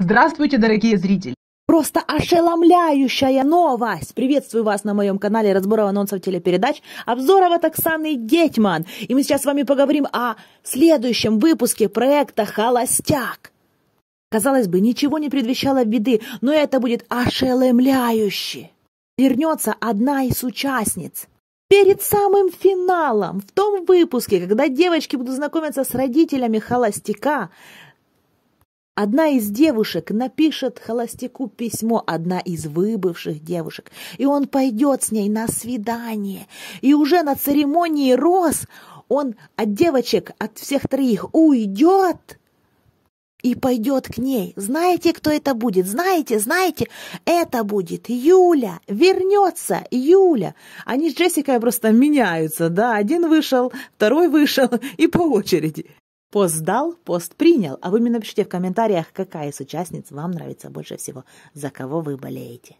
Здравствуйте, дорогие зрители! Просто ошеломляющая новость! Приветствую вас на моем канале разбора анонсов телепередач Обзорова Оксаны Детьман. И мы сейчас с вами поговорим о следующем выпуске проекта «Холостяк». Казалось бы, ничего не предвещало беды, но это будет ошеломляюще. Вернется одна из участниц. Перед самым финалом, в том выпуске, когда девочки будут знакомиться с родителями холостяка, Одна из девушек напишет холостяку письмо, одна из выбывших девушек, и он пойдет с ней на свидание. И уже на церемонии роз он от девочек, от всех троих уйдет и пойдет к ней. Знаете, кто это будет? Знаете, знаете, это будет Юля. Вернется Юля. Они с Джессикой просто меняются, да, один вышел, второй вышел и по очереди. Пост дал, пост принял. А вы мне напишите в комментариях, какая из участниц вам нравится больше всего, за кого вы болеете.